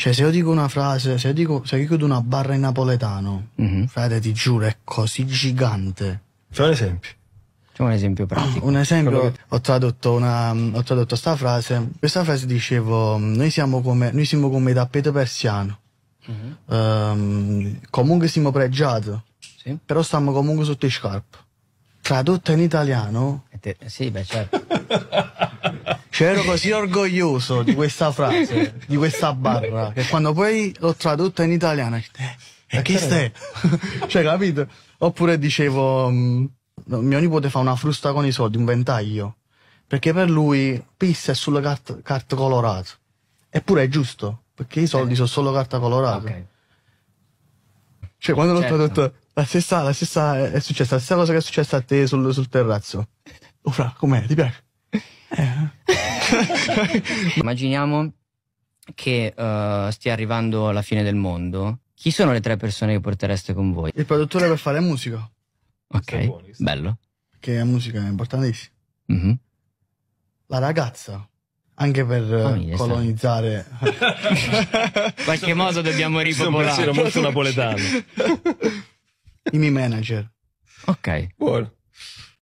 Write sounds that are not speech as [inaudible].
Cioè, se io dico una frase, se io, dico, se io chiudo una barra in napoletano, mm-hmm. frate, ti giuro, è così gigante. Fai un esempio. C'è un esempio pratico. Un esempio, che... ho, tradotto una, ho tradotto sta frase. Questa frase dicevo, noi siamo come, noi siamo come tappeto persiano. Mm-hmm. Um, comunque siamo pregiati, sì. però stiamo comunque sotto i scarpe. Tradotta in italiano... Te... Sì, beh, certo. [laughs] Cioè ero così orgoglioso di questa frase, di questa barra, che quando poi l'ho tradotta in italiano, eh, e che stai? [laughs] cioè, capito? Oppure dicevo, mm, mio nipote fa una frusta con i soldi, un ventaglio, perché per lui pissa è sulla cart- carta colorata. Eppure è giusto, perché i soldi eh. sono solo carta colorata. Okay. Cioè, quando certo. l'ho tradotto, la stessa, la stessa è successa, la stessa cosa che è successa a te sul, sul terrazzo. Ora, com'è? Ti piace? [laughs] Immaginiamo che uh, stia arrivando la fine del mondo. Chi sono le tre persone che portereste con voi? Il produttore per fare musica. Ok, bello. Perché la musica è importantissima. Mm -hmm. La ragazza anche per eh, Famiglia, colonizzare in [laughs] qualche modo dobbiamo ripopolare sono molto napoletano [laughs] i miei manager ok buono